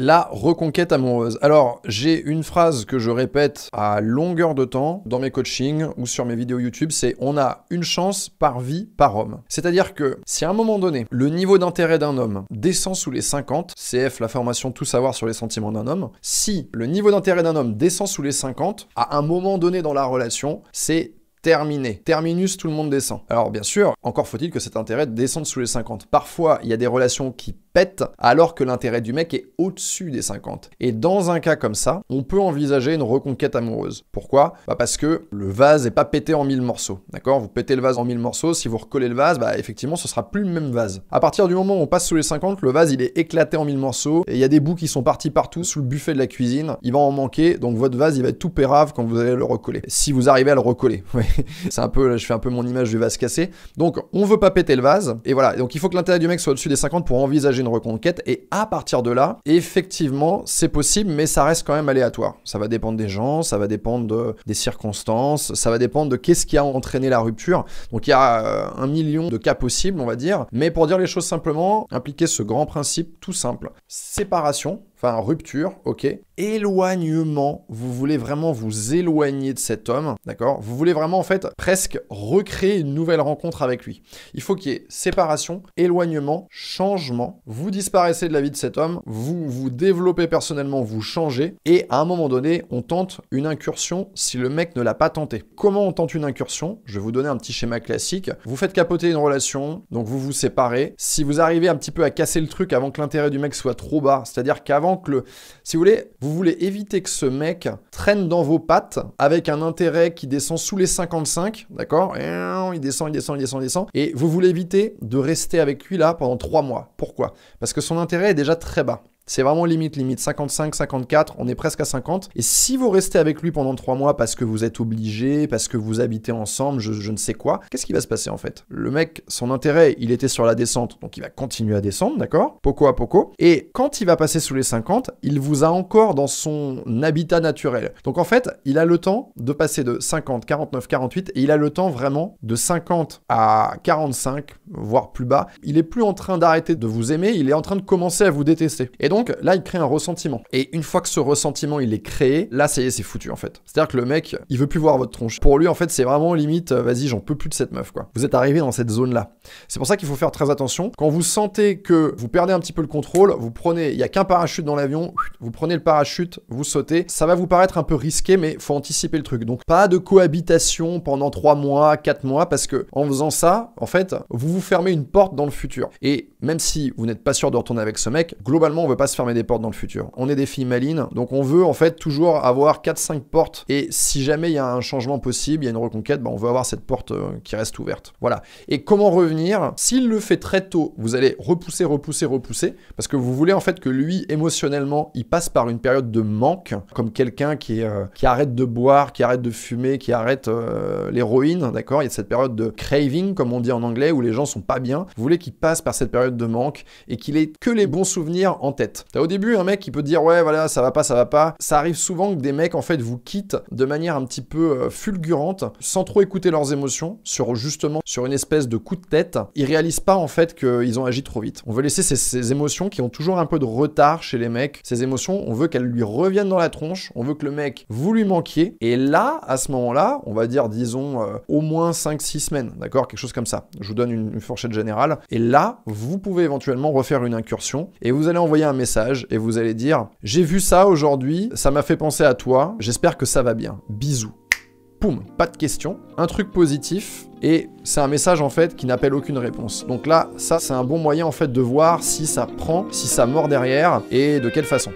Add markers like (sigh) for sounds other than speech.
La reconquête amoureuse. Alors, j'ai une phrase que je répète à longueur de temps dans mes coachings ou sur mes vidéos YouTube, c'est on a une chance par vie par homme. C'est-à-dire que si à un moment donné, le niveau d'intérêt d'un homme descend sous les 50, CF la formation tout savoir sur les sentiments d'un homme, si le niveau d'intérêt d'un homme descend sous les 50, à un moment donné dans la relation, c'est terminé. Terminus, tout le monde descend. Alors bien sûr, encore faut-il que cet intérêt descende sous les 50. Parfois, il y a des relations qui pètent alors que l'intérêt du mec est au-dessus des 50. Et dans un cas comme ça, on peut envisager une reconquête amoureuse. Pourquoi bah Parce que le vase n'est pas pété en mille morceaux. D'accord Vous pétez le vase en mille morceaux, si vous recollez le vase, bah effectivement, ce sera plus le même vase. À partir du moment où on passe sous les 50, le vase, il est éclaté en mille morceaux, et il y a des bouts qui sont partis partout sous le buffet de la cuisine, il va en manquer, donc votre vase, il va être tout pérave quand vous allez le recoller. Si vous arrivez à le recoller, (laughs) oui. (laughs) c'est un peu, je fais un peu mon image du vase cassé. Donc, on veut pas péter le vase. Et voilà. Donc, il faut que l'intérêt du mec soit au-dessus des 50 pour envisager une reconquête. Et à partir de là, effectivement, c'est possible, mais ça reste quand même aléatoire. Ça va dépendre des gens, ça va dépendre des circonstances, ça va dépendre de qu'est-ce qui a entraîné la rupture. Donc, il y a euh, un million de cas possibles, on va dire. Mais pour dire les choses simplement, impliquer ce grand principe tout simple. Séparation rupture, ok. Éloignement, vous voulez vraiment vous éloigner de cet homme, d'accord Vous voulez vraiment en fait presque recréer une nouvelle rencontre avec lui. Il faut qu'il y ait séparation, éloignement, changement. Vous disparaissez de la vie de cet homme, vous vous développez personnellement, vous changez, et à un moment donné, on tente une incursion si le mec ne l'a pas tenté. Comment on tente une incursion Je vais vous donner un petit schéma classique. Vous faites capoter une relation, donc vous vous séparez. Si vous arrivez un petit peu à casser le truc avant que l'intérêt du mec soit trop bas, c'est-à-dire qu'avant si vous voulez, vous voulez éviter que ce mec traîne dans vos pattes avec un intérêt qui descend sous les 55, d'accord Il descend, il descend, il descend, il descend. Et vous voulez éviter de rester avec lui là pendant 3 mois. Pourquoi Parce que son intérêt est déjà très bas. C'est vraiment limite, limite. 55, 54, on est presque à 50. Et si vous restez avec lui pendant 3 mois parce que vous êtes obligé, parce que vous habitez ensemble, je, ne sais quoi, qu'est-ce qui va se passer en fait Le mec, son intérêt, il était sur la descente, donc il va continuer à descendre, d'accord Poco à poco. Et quand il va passer sous les 50, il vous a encore dans son habitat naturel. Donc en fait, il a le temps de passer de 50, 49, 48, et il a le temps vraiment de 50 à 45, voire plus bas. Il est plus en train d'arrêter de vous aimer, il est en train de commencer à vous détester donc là, il crée un ressentiment. Et une fois que ce ressentiment il est créé, là, ça est c'est foutu en fait. C'est-à-dire que le mec, il veut plus voir votre tronche. Pour lui, en fait, c'est vraiment limite, euh, vas-y, j'en peux plus de cette meuf quoi. Vous êtes arrivé dans cette zone-là. C'est pour ça qu'il faut faire très attention. Quand vous sentez que vous perdez un petit peu le contrôle, vous prenez, il y a qu'un parachute dans l'avion, vous prenez le parachute, vous sautez. Ça va vous paraître un peu risqué, mais faut anticiper le truc. Donc pas de cohabitation pendant 3 mois, 4 mois, parce que en faisant ça, en fait, vous vous fermez une porte dans le futur. Et même si vous n'êtes pas sûr de retourner avec ce mec, globalement, on veut pas se fermer des portes dans le futur. On est des filles malines, donc on veut en fait toujours avoir 4-5 portes. Et si jamais il y a un changement possible, il y a une reconquête, bah, on veut avoir cette porte euh, qui reste ouverte. Voilà. Et comment revenir S'il le fait très tôt, vous allez repousser, repousser, repousser, parce que vous voulez en fait que lui, émotionnellement, il passe par une période de manque, comme quelqu'un qui, euh, qui arrête de boire, qui arrête de fumer, qui arrête euh, l'héroïne, d'accord Il y a cette période de craving, comme on dit en anglais, où les gens sont pas bien. Vous voulez qu'il passe par cette période de manque et qu'il ait que les bons souvenirs en tête au début, un mec qui peut dire ouais, voilà, ça va pas, ça va pas. Ça arrive souvent que des mecs en fait vous quittent de manière un petit peu euh, fulgurante, sans trop écouter leurs émotions, sur justement sur une espèce de coup de tête. Ils réalisent pas en fait qu'ils ont agi trop vite. On veut laisser ces, émotions qui ont toujours un peu de retard chez les mecs. Ces émotions, on veut qu'elles lui reviennent dans la tronche. On veut que le mec vous lui manquiez. Et là, à ce moment-là, on va dire disons euh, au moins 5-6 semaines, d'accord, quelque chose comme ça. Je vous donne une, fourchette générale. Et là, vous pouvez éventuellement refaire une incursion et vous allez envoyer un et vous allez dire J'ai vu ça aujourd'hui, ça m'a fait penser à toi, j'espère que ça va bien. Bisous. Poum, pas de question, un truc positif, et c'est un message en fait qui n'appelle aucune réponse. Donc là, ça c'est un bon moyen en fait de voir si ça prend, si ça mord derrière, et de quelle façon.